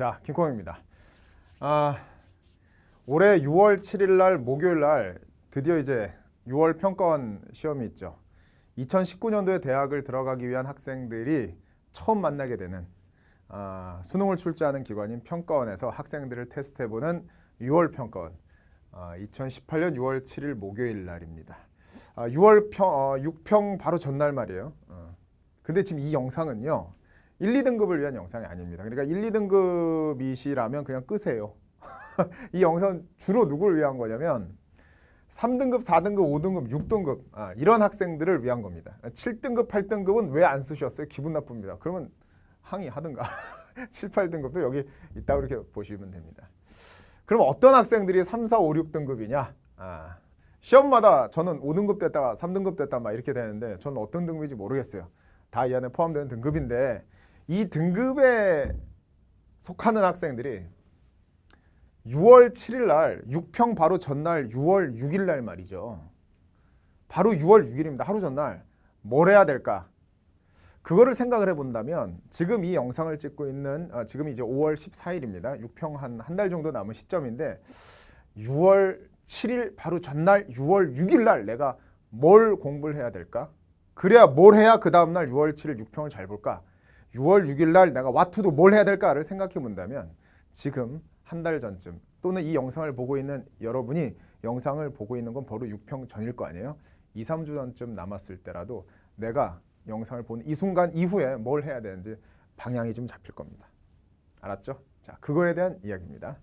자, 김콩입니다. 아, 올해 6월 7일 날 목요일 날 드디어 이제 6월 평가원 시험이 있죠. 2019년도에 대학을 들어가기 위한 학생들이 처음 만나게 되는 아, 수능을 출제하는 기관인 평가원에서 학생들을 테스트해보는 6월 평가원 아, 2018년 6월 7일 목요일 날입니다. 아, 6월 평, 어, 6평 바로 전날 말이에요. 어. 근데 지금 이 영상은요. 1, 2등급을 위한 영상이 아닙니다. 그러니까 1, 2등급이시라면 그냥 끄세요. 이 영상은 주로 누구를 위한 거냐면 3등급, 4등급, 5등급, 6등급 아, 이런 학생들을 위한 겁니다. 7등급, 8등급은 왜 안 쓰셨어요? 기분 나쁩니다. 그러면 항의하든가 7, 8등급도 여기 있다 이렇게 보시면 됩니다. 그럼 어떤 학생들이 3, 4, 5, 6등급이냐? 아, 시험마다 저는 5등급 됐다, 3등급 됐다 막 이렇게 되는데 저는 어떤 등급인지 모르겠어요. 다 이 안에 포함되는 등급인데 이 등급에 속하는 학생들이 6월 7일 날 6평 바로 전날 6월 6일 날 말이죠. 바로 6월 6일입니다. 하루 전날 뭘 해야 될까? 그거를 생각을 해본다면 지금 이 영상을 찍고 있는 아, 지금 이제 5월 14일입니다. 6평 한 한 달 정도 남은 시점인데 6월 7일 바로 전날 6월 6일 날 내가 뭘 공부를 해야 될까? 그래야 뭘 해야 그 다음날 6월 7일 6평을 잘 볼까? 6월 6일 날 내가 와투도 뭘 해야 될까를 생각해 본다면 지금 한 달 전쯤 또는 이 영상을 보고 있는 여러분이 영상을 보고 있는 건 바로 6평 전일 거 아니에요? 2, 3주 전쯤 남았을 때라도 내가 영상을 보는 이 순간 이후에 뭘 해야 되는지 방향이 좀 잡힐 겁니다. 알았죠? 자, 그거에 대한 이야기입니다.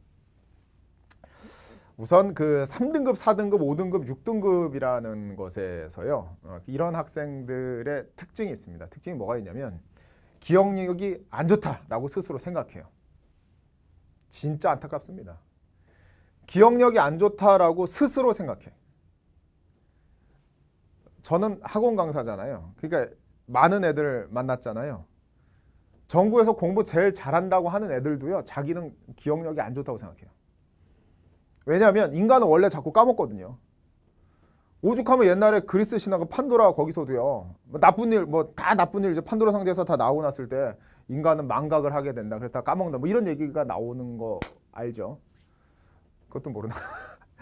우선 그 3등급, 4등급, 5등급, 6등급이라는 것에서요. 어, 이런 학생들의 특징이 있습니다. 특징이 뭐가 있냐면 기억력이 안 좋다라고 스스로 생각해요. 진짜 안타깝습니다. 기억력이 안 좋다라고 스스로 생각해. 저는 학원 강사잖아요. 그러니까 많은 애들 만났잖아요. 정부에서 공부 제일 잘한다고 하는 애들도요. 자기는 기억력이 안 좋다고 생각해요. 왜냐하면 인간은 원래 자꾸 까먹거든요. 오죽하면 옛날에 그리스 신화가 판도라 거기서도요. 뭐 나쁜 일, 뭐 다 나쁜 일 이제 판도라 상자에서 다 나오고 났을 때 인간은 망각을 하게 된다. 그래서 다 까먹는다. 뭐 이런 얘기가 나오는 거 알죠? 그것도 모르나?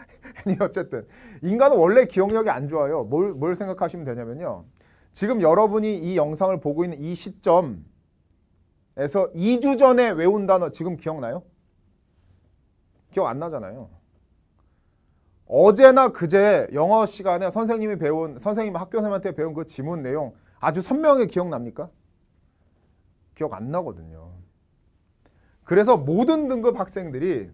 아니 어쨌든 인간은 원래 기억력이 안 좋아요. 뭘, 뭘 생각하시면 되냐면요. 지금 여러분이 이 영상을 보고 있는 이 시점에서 2주 전에 외운 단어 지금 기억나요? 기억 안 나잖아요. 어제나 그제 영어 시간에 선생님이 배운 선생님 학교 선생님한테 배운 그 지문 내용 아주 선명하게 기억납니까? 기억 안 나거든요. 그래서 모든 등급 학생들이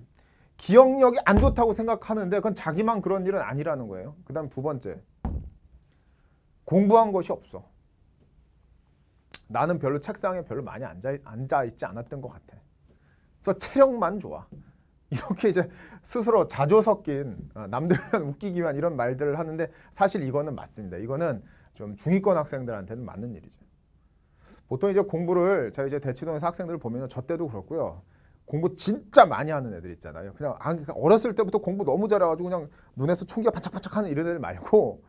기억력이 안 좋다고 생각하는데 그건 자기만 그런 일은 아니라는 거예요. 그 다음 두 번째 공부한 것이 없어. 나는 별로 책상에 별로 많이 앉아, 앉아있지 않았던 것 같아. 그래서 체력만 좋아. 이렇게 이제 스스로 자조 섞인 어, 남들은 웃기기 위한 이런 말들을 하는데 사실 이거는 맞습니다. 이거는 좀 중위권 학생들한테는 맞는 일이죠. 보통 이제 공부를 저희 이제 대치동에서 학생들을 보면 저 때도 그렇고요. 공부 진짜 많이 하는 애들 있잖아요. 그냥 아, 그러니까 어렸을 때부터 공부 너무 잘해가지고 그냥 눈에서 총기가 반짝반짝 하는 이런 애들 말고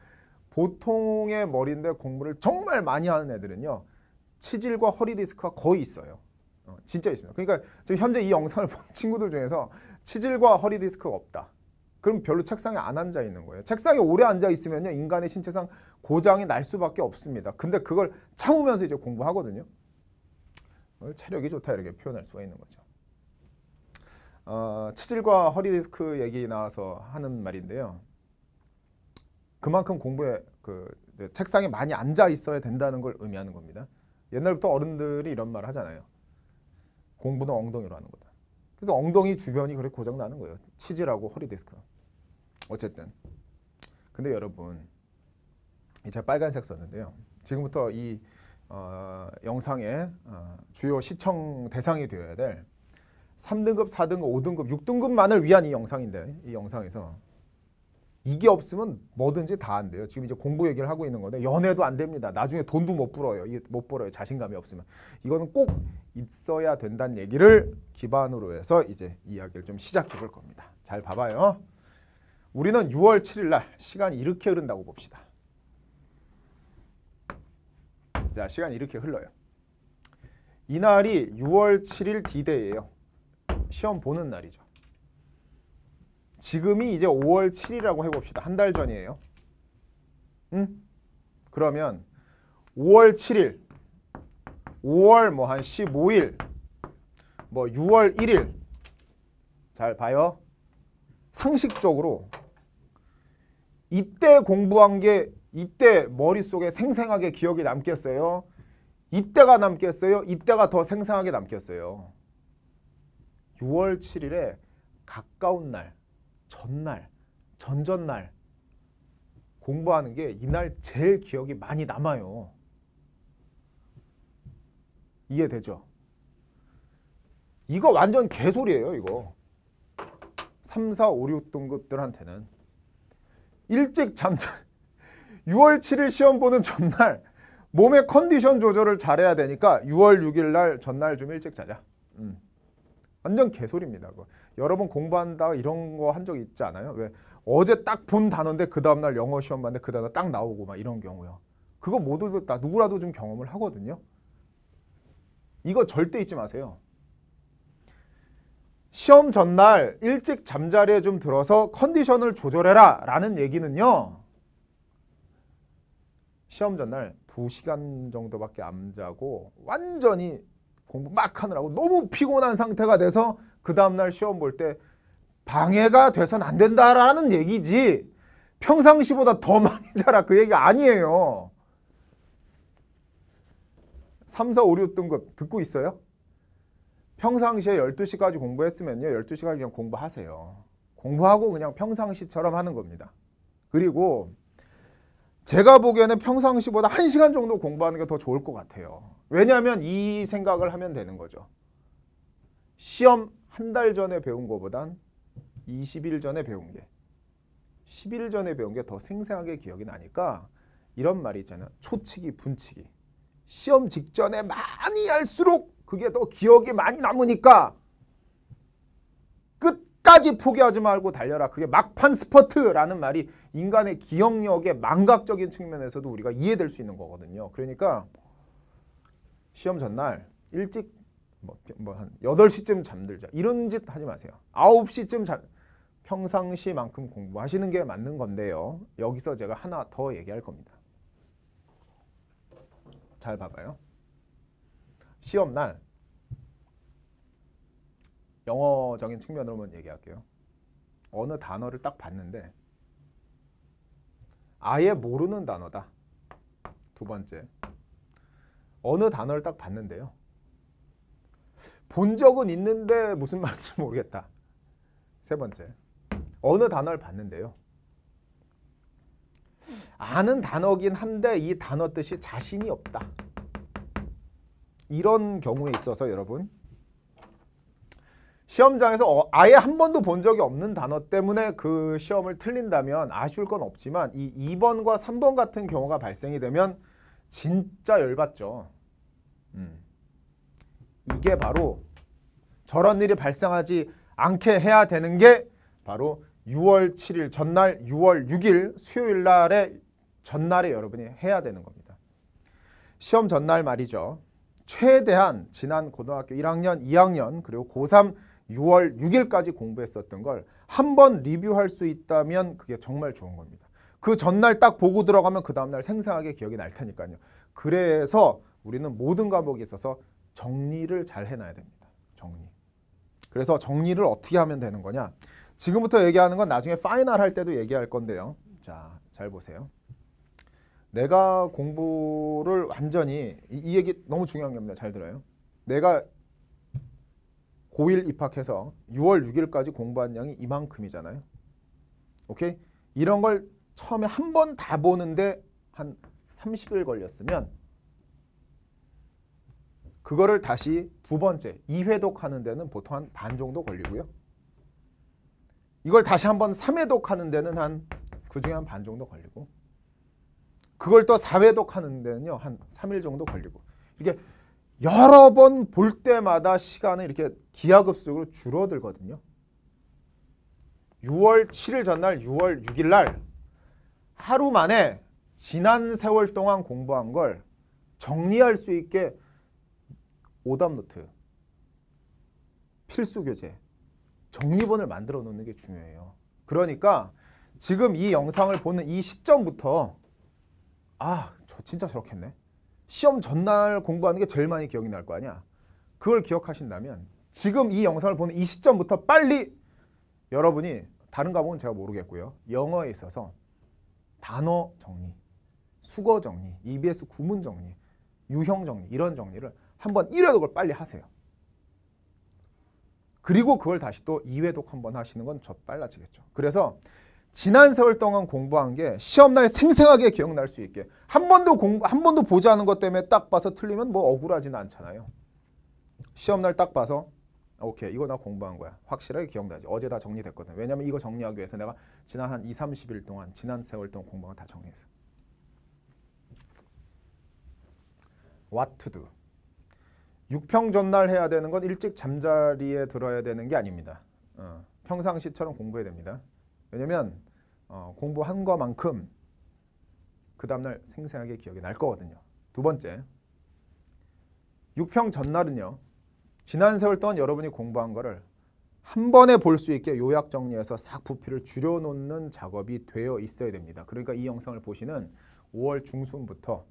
보통의 머리인데 공부를 정말 많이 하는 애들은요. 치질과 허리 디스크가 거의 있어요. 어, 진짜 있습니다. 그러니까 지금 현재 이 영상을 본 친구들 중에서 치질과 허리 디스크가 없다. 그럼 별로 책상에 안 앉아 있는 거예요. 책상에 오래 앉아 있으면 인간의 신체상 고장이 날 수밖에 없습니다. 근데 그걸 참으면서 이제 공부하거든요. 체력이 좋다 이렇게 표현할 수가 있는 거죠. 어, 치질과 허리 디스크 얘기 나와서 하는 말인데요. 그만큼 공부에 그 책상에 많이 앉아 있어야 된다는 걸 의미하는 겁니다. 옛날부터 어른들이 이런 말 하잖아요. 공부는 엉덩이로 하는 거다. 그래서 엉덩이 주변이 그래 고장 나는 거예요. 치질하고 허리 디스크. 어쨌든. 근데 여러분 제가 빨간색 썼는데요. 지금부터 이 어, 영상의 어, 주요 시청 대상이 되어야 될 3등급, 4등급, 5등급, 6등급만을 위한 이 영상인데 이 영상에서 이게 없으면 뭐든지 다 안 돼요. 지금 이제 공부 얘기를 하고 있는 건데 연애도 안 됩니다. 나중에 돈도 못 벌어요. 못 벌어요. 자신감이 없으면. 이거는 꼭 있어야 된다는 얘기를 기반으로 해서 이제 이야기를 좀 시작해 볼 겁니다. 잘 봐봐요. 우리는 6월 7일 날 시간이 이렇게 흐른다고 봅시다. 자, 시간이 이렇게 흘러요. 이날이 6월 7일 디데이예요. 시험 보는 날이죠. 지금이 이제 5월 7일이라고 해봅시다. 한 달 전이에요. 응? 그러면 5월 7일, 5월 뭐 한 15일, 뭐 6월 뭐 1일 잘 봐요. 상식적으로 이때 공부한 게 이때 머릿속에 생생하게 기억이 남겠어요? 이때가 남겠어요? 이때가 더 생생하게 남겠어요? 6월 7일에 가까운 날 전날, 전전날 공부하는 게 이날 제일 기억이 많이 남아요. 이해되죠? 이거 완전 개소리예요, 이거. 3, 4, 5, 6등급들한테는. 일찍 잠자 6월 7일 시험 보는 전날 몸의 컨디션 조절을 잘해야 되니까 6월 6일 날 전날 좀 일찍 자자. 음. 완전 개소리입니다. 여러 분 공부한다 이런 거 한 적 있지 않아요? 왜 어제 딱 본 단어인데 그 다음날 영어 시험 봤는데 그 단어 딱 나오고 막 이런 경우요. 그거 모두들 다 누구라도 좀 경험을 하거든요. 이거 절대 잊지 마세요. 시험 전날 일찍 잠자리에 좀 들어서 컨디션을 조절해라 라는 얘기는요. 시험 전날 2시간 정도밖에 안 자고 완전히 공부 막 하느라고 너무 피곤한 상태가 돼서 그 다음날 시험 볼 때 방해가 돼선 안 된다라는 얘기지 평상시보다 더 많이 자라 그 얘기 아니에요. 3, 4, 5, 6등급 듣고 있어요? 평상시에 12시까지 공부했으면요. 12시까지 그냥 공부하세요. 공부하고 그냥 평상시처럼 하는 겁니다. 그리고 제가 보기에는 평상시보다 한시간 정도 공부하는 게 더 좋을 것 같아요. 왜냐하면 이 생각을 하면 되는 거죠. 시험 한 달 전에 배운 것보단 20일 전에 배운 게 10일 전에 배운 게 더 생생하게 기억이 나니까 이런 말이 있잖아요. 초치기, 분치기. 시험 직전에 많이 할수록 그게 더 기억이 많이 남으니까 끝까지 포기하지 말고 달려라. 그게 막판 스퍼트라는 말이 인간의 기억력의 망각적인 측면에서도 우리가 이해될 수 있는 거거든요. 그러니까 시험 전날 일찍 뭐한 뭐 뭐여 시쯤 잠들자. 이런 짓 하지 마세요. 아 시쯤 잠 평상시만큼 공부하시는 게 맞는 건데요. 여기서 제가 하나 더 얘기할 겁니다. 잘 봐봐요. 시험날 영어적인 측면으로만 얘기할게요. 어느 단어를 딱 봤는데 아예 모르는 단어다. 두 번째. 어느 단어를 딱 봤는데요. 본 적은 있는데 무슨 말인지 모르겠다. 세 번째. 어느 단어를 봤는데요. 아는 단어긴 한데 이 단어 뜻이 자신이 없다. 이런 경우에 있어서 여러분 시험장에서 어, 아예 한 번도 본 적이 없는 단어 때문에 그 시험을 틀린다면 아쉬울 건 없지만 이 2번과 3번 같은 경우가 발생이 되면 진짜 열받죠. 음. 이게 바로 저런 일이 발생하지 않게 해야 되는 게 바로 6월 7일 전날 6월 6일 수요일 날에 전날에 여러분이 해야 되는 겁니다. 시험 전날 말이죠. 최대한 지난 고등학교 1학년, 2학년 그리고 고3 6월 6일까지 공부했었던 걸 한번 리뷰할 수 있다면 그게 정말 좋은 겁니다. 그 전날 딱 보고 들어가면 그 다음날 생생하게 기억이 날 테니까요. 그래서 우리는 모든 과목에 있어서 정리를 잘 해놔야 됩니다. 정리. 그래서 정리를 어떻게 하면 되는 거냐. 지금부터 얘기하는 건 나중에 파이널 할 때도 얘기할 건데요. 자, 잘 보세요. 내가 공부를 완전히 이, 이 얘기 너무 중요한 겁니다. 잘 들어요. 내가 고1 입학해서 6월 6일까지 공부한 양이 이만큼이잖아요. 오케이? 이런 걸 처음에 한 번 다 보는데 한 30일 걸렸으면 그거를 다시 두 번째 2회독 하는 데는 보통 한 반 정도 걸리고요. 이걸 다시 한번 3회독 하는 데는 한 그중에 한 반 정도 걸리고 그걸 또 4회독 하는 데는요. 한 3일 정도 걸리고 이렇게 여러 번 볼 때마다 시간은 이렇게 기하급수적으로 줄어들거든요. 6월 7일 전날 6월 6일 날 하루 만에 지난 세월 동안 공부한 걸 정리할 수 있게 오답노트, 필수 교재, 정리본을 만들어 놓는 게 중요해요. 그러니까 지금 이 영상을 보는 이 시점부터 아, 저 진짜 저렇겠네 시험 전날 공부하는 게 제일 많이 기억이 날 거 아니야. 그걸 기억하신다면 지금 이 영상을 보는 이 시점부터 빨리 여러분이 다른 과목은 제가 모르겠고요. 영어에 있어서 단어 정리, 수거 정리, EBS 구문 정리, 유형 정리 이런 정리를 한번 1회독을 빨리 하세요. 그리고 그걸 다시 또 2회독 한번 하시는 건저 빨라지겠죠. 그래서 지난 세월 동안 공부한 게 시험날 생생하게 기억날 수 있게 한 번도 공부 한 번도 보지 않은 것 때문에 딱 봐서 틀리면 뭐억울하진 않잖아요. 시험날 딱 봐서 오케이 이거 나 공부한 거야 확실하게 기억나지 어제 다 정리됐거든 왜냐면 이거 정리하기 위해서 내가 지난 한 2, 30일 동안 지난 세월 동안 공부한 거 다 정리했어 What to do 육평 전날 해야 되는 건 일찍 잠자리에 들어야 되는 게 아닙니다 어, 평상시처럼 공부해야 됩니다 왜냐면 어, 공부한 것만큼그 다음날 생생하게 기억이 날 거거든요. 두 번째, 6평 전날은요. 지난 세월 동안 여러분이 공부한 거를 한 번에 볼 수 있게 요약 정리해서 싹 부피를 줄여놓는 작업이 되어 있어야 됩니다. 그러니까 이 영상을 보시는 5월 중순부터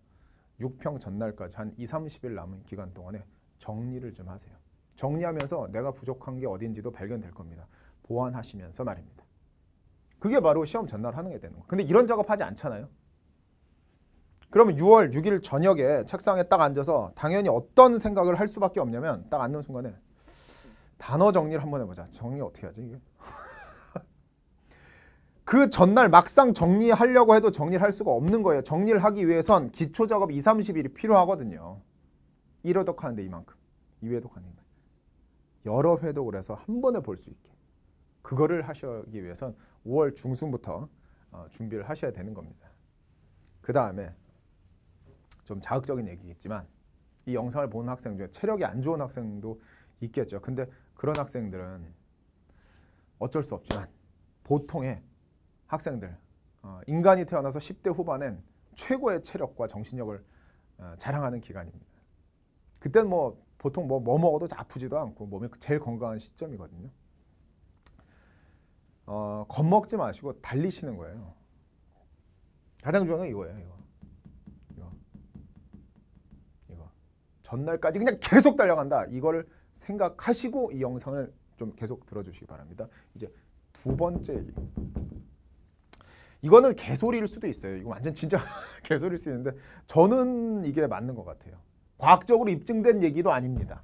6평 전날까지 한 2, 30일 남은 기간 동안에 정리를 좀 하세요. 정리하면서 내가 부족한 게 어딘지도 발견될 겁니다. 보완하시면서 말입니다. 그게 바로 시험 전날 하는 게 되는 거예요. 근데 이런 작업하지 않잖아요. 그러면 6월 6일 저녁에 책상에 딱 앉아서 당연히 어떤 생각을 할 수밖에 없냐면 딱 앉는 순간에 단어 정리를 한번 해보자. 정리 어떻게 하지 이게? 그 전날 막상 정리하려고 해도 정리를 할 수가 없는 거예요. 정리를 하기 위해선 기초 작업 2, 30일이 필요하거든요. 1회독 하는데 이만큼, 2회독 하는데 이만큼. 여러 회독을 해서 한 번에 볼 수 있게. 그거를 하시기 위해선 5월 중순부터 어, 준비를 하셔야 되는 겁니다. 그 다음에 좀 자극적인 얘기겠지만 이 영상을 보는 학생 중에 체력이 안 좋은 학생도 있겠죠. 근데 그런 학생들은 어쩔 수 없지만 보통의 학생들 어, 인간이 태어나서 10대 후반엔 최고의 체력과 정신력을 어, 자랑하는 기간입니다. 그땐 뭐 보통 뭐, 뭐 먹어도 아프지도 않고 몸이 제일 건강한 시점이거든요. 어, 겁먹지 마시고 달리시는 거예요. 가장 중요한 건 이거예요. 이거. 이거. 이거. 전날까지 그냥 계속 달려간다. 이걸 생각하시고 이 영상을 좀 계속 들어주시기 바랍니다. 이제 두 번째 얘기. 이거는 개소리일 수도 있어요. 이거 완전 진짜 개소리일 수 있는데 저는 이게 맞는 것 같아요. 과학적으로 입증된 얘기도 아닙니다.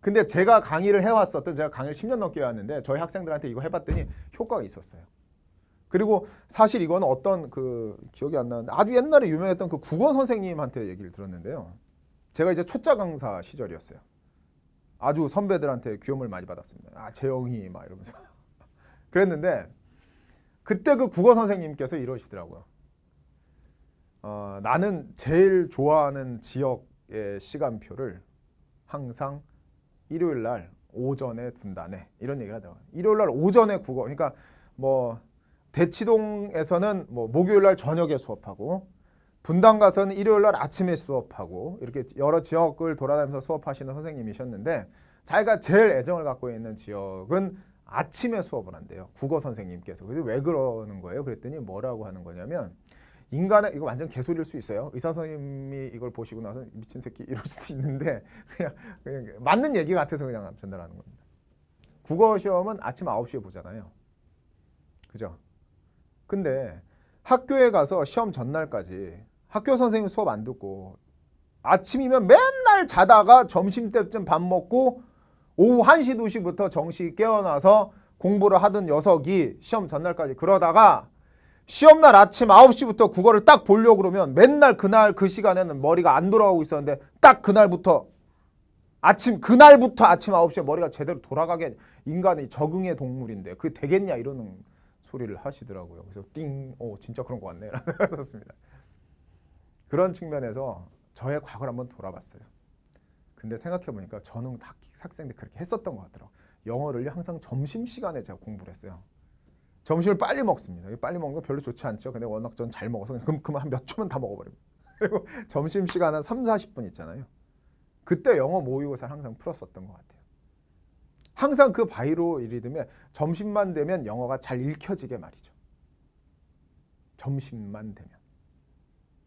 근데 제가 강의를 해왔었던 제가 강의를 10년 넘게 해왔는데 저희 학생들한테 이거 해봤더니 효과가 있었어요. 그리고 사실 이건 어떤 그 기억이 안 나는데 아주 옛날에 유명했던 그 국어 선생님한테 얘기를 들었는데요. 제가 이제 초짜 강사 시절이었어요. 아주 선배들한테 귀염을 많이 받았습니다. 아 재영이 막 이러면서 그랬는데 그때 그 국어 선생님께서 이러시더라고요. 어, 나는 제일 좋아하는 지역의 시간표를 항상 일요일 날 오전에 둔다네 이런 얘기를 하더라고요. 일요일 날 오전에 국어 그러니까 뭐 대치동에서는 뭐 목요일 날 저녁에 수업하고 분당 가서는 일요일 날 아침에 수업하고 이렇게 여러 지역을 돌아다니면서 수업하시는 선생님이셨는데 자기가 제일 애정을 갖고 있는 지역은 아침에 수업을 한대요. 국어 선생님께서. 그래서 왜 그러는 거예요? 그랬더니 뭐라고 하는 거냐면 인간의 이거 완전 개소리일 수 있어요. 의사 선생님이 이걸 보시고 나서 미친 새끼 이럴 수도 있는데 그냥, 그냥 맞는 얘기 같아서 그냥 전달하는 겁니다. 국어 시험은 아침 9시에 보잖아요. 그죠? 근데 학교에 가서 시험 전날까지 학교 선생님 수업 안 듣고 아침이면 맨날 자다가 점심때쯤 밥 먹고 오후 1시, 2시부터 정시 깨어나서 공부를 하던 녀석이 시험 전날까지 그러다가 시험날 아침 9시부터 국어를 딱 보려고 그러면 맨날 그날 그 시간에는 머리가 안 돌아가고 있었는데 딱 그날부터 아침 그날부터 아침 9시에 머리가 제대로 돌아가게 인간이 적응의 동물인데 그게 되겠냐 이러는 소리를 하시더라고요. 그래서 띵, 오 어, 진짜 그런 것 같네 라고 했었습니다. 그런 측면에서 저의 과거를 한번 돌아봤어요. 근데 생각해보니까 저는 학생들 그렇게 했었던 것 같더라고요. 영어를 항상 점심시간에 제가 공부를 했어요. 점심을 빨리 먹습니다. 빨리 먹는 거 별로 좋지 않죠. 근데 워낙 전잘 먹어서 그만 한몇 초면 다 먹어버립니다. 그리고 점심 시간 한 3, 40분 있잖아요. 그때 영어 모의고사 항상 풀었었던 것 같아요. 항상 그 바이로 리듬에 점심만 되면 영어가 잘 읽혀지게 말이죠. 점심만 되면.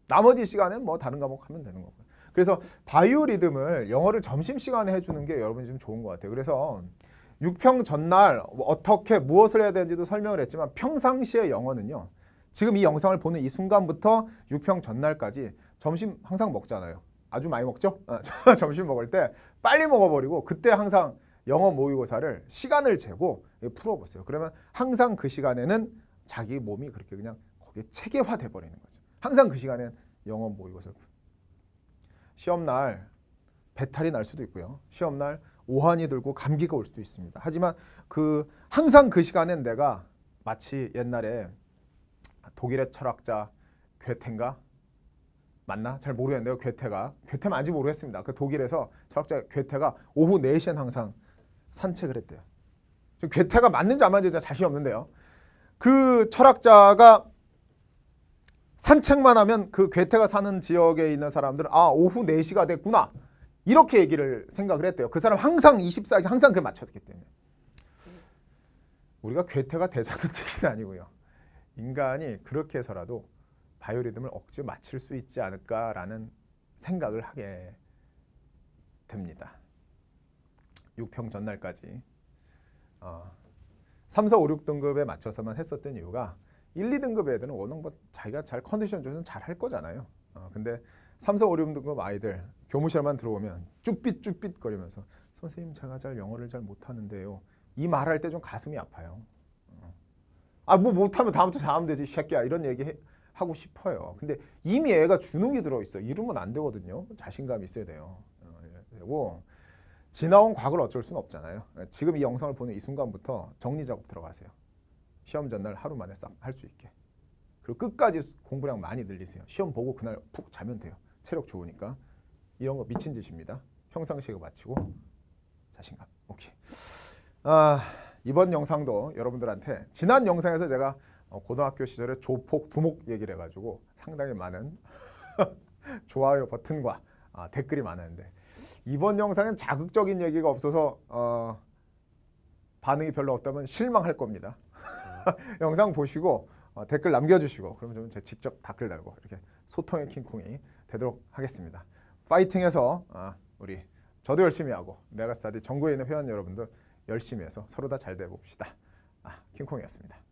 나머지 시간은 뭐 다른 과목 하면 되는 거고요. 그래서 바이오 리듬을 영어를 점심시간에 해주는 게 여러분 좀 좋은 것 같아요. 그래서 6평 전날 어떻게 무엇을 해야 되는지도 설명을 했지만 평상시의 영어는요. 지금 이 영상을 보는 이 순간부터 6평 전날까지 점심 항상 먹잖아요. 아주 많이 먹죠? 아, 점심 먹을 때 빨리 먹어버리고 그때 항상 영어 모의고사를 시간을 재고 예, 풀어보세요. 그러면 항상 그 시간에는 자기 몸이 그렇게 그냥 거기에 체계화돼 버리는 거죠. 항상 그 시간엔 영어 모의고사를 시험날 배탈이 날 수도 있고요. 시험날 오한이 들고 감기가 올 수도 있습니다. 하지만 그 항상 그 시간엔 내가 마치 옛날에 독일의 철학자 괴테인가 맞나? 잘 모르겠는데요. 괴테가 괴테 맞는지 모르겠습니다. 그 독일에서 철학자 괴테가 오후 4시엔 항상 산책을 했대요. 괴테가 맞는지 안 맞는지 자신이 없는데요. 그 철학자가 산책만 하면 그 괴테가 사는 지역에 있는 사람들은 아 오후 4시가 됐구나 이렇게 얘기를 생각을 했대요. 그 사람 항상 24시 항상 그 맞췄기 때문에. 우리가 괴테가 대자는얘기 아니고요. 인간이 그렇게 해서라도 바이오리듬을 억지로 맞출 수 있지 않을까라는 생각을 하게 됩니다. 6평 전날까지 어, 3, 4, 5, 6등급에 맞춰서만 했었던 이유가 1, 2등급 애들은 워낙 뭐 자기가 잘 컨디션 조절 잘할 거잖아요. 어, 근데 삼, 사, 오, 6 등급 아이들 교무실만 들어오면 쭈삣쭈삣 거리면서 선생님 제가 잘 영어를 잘 못하는데요. 이 말할 때 좀 가슴이 아파요. 어. 아뭐 못하면 다음부터 잘하면 되지 새끼야 이런 얘기 해, 하고 싶어요. 근데 이미 애가 주눅이 들어있어. 이러면 안 되거든요. 자신감이 있어야 돼요. 어, 예, 되고 지나온 과거를 어쩔 수는 없잖아요. 예, 지금 이 영상을 보는 이 순간부터 정리 작업 들어가세요. 시험 전날 하루 만에 할수 있게. 그리고 끝까지 공부량 많이 늘리세요. 시험 보고 그날 푹 자면 돼요. 체력 좋으니까 이런 거 미친 짓입니다. 평상시에 마치고 자신감. 오케이. 아, 이번 영상도 여러분들한테 지난 영상에서 제가 어, 고등학교 시절에 조폭 두목 얘기를 해가지고 상당히 많은 좋아요 버튼과 아, 댓글이 많았는데 이번 영상은 자극적인 얘기가 없어서 어, 반응이 별로 없다면 실망할 겁니다. 영상 보시고 어, 댓글 남겨주시고 그러면 저는 제 직접 댓글 달고 이렇게 소통의 킹콩이 되도록 하겠습니다. 파이팅해서 아, 우리 저도 열심히 하고 메가스타디 전국에 있는 회원 여러분들 열심히 해서 서로 다잘 돼봅시다. 아, 킹콩이었습니다.